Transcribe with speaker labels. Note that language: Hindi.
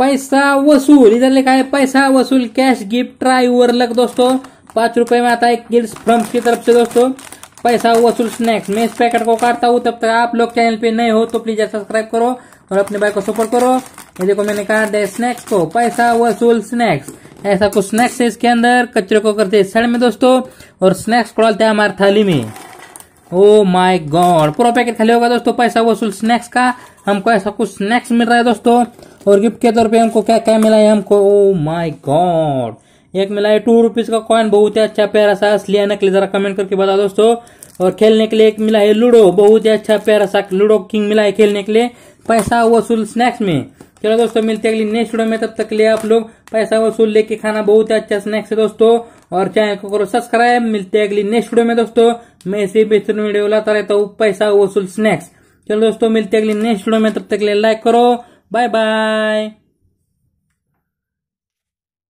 Speaker 1: पैसा वसूल इधर लिखा है पैसा वसूल कैश गिफ्ट ड्राइवर लग दोस्तों पांच रुपए में आता है गिल्स फ्रम्स की तरफ से दोस्तों पैसा वसूल स्नैक्स मैं इस पैकेट को काटता हूँ तब तक आप लोग चैनल पे नए हो तो प्लीज सब्सक्राइब करो और अपने भाई को सपोर्ट करो ये देखो मैंने कहा स्नैक्स को पैसा वसूल स्नैक्स ऐसा कुछ स्नैक्स है इसके अंदर कचरे को करते साइड में दोस्तों और स्नैक्स को डालते हैं हमारे थाली में ओ माय गॉड पूरा पैकेट खाली होगा दोस्तों पैसा वसूल स्नैक्स का हमको ऐसा कुछ स्नैक्स मिल रहा है दोस्तों और गिफ्ट के तौर पे हमको क्या क्या मिला है हमको ओ माय गॉड एक मिला है टू रुपीज का कॉइन बहुत ही अच्छा प्यारा सा असली है नकली जरा कमेंट करके बताओ दोस्तों और खेलने के लिए एक मिला है लूडो बहुत ही अच्छा प्यारा सा लूडो किंग मिला है खेलने के लिए पैसा वसूल स्नैक्स में चलो दोस्तों मिलते हैं अगली नेक्स्ट वीडियो में तब तक लिए आप लोग पैसा वसूल लेके खाना बहुत ही अच्छा स्नैक्स है दोस्तों और चैनल को करो सब्सक्राइब मिलते हैं अगली नेक्स्ट वीडियो में दोस्तों मैं इसी बेहतर वीडियो लाता रहता हूँ पैसा वसूल स्नैक्स चलो दोस्तों मिलते अगले नेक्स्ट वीडियो में तब तक लाइक करो बाय बाय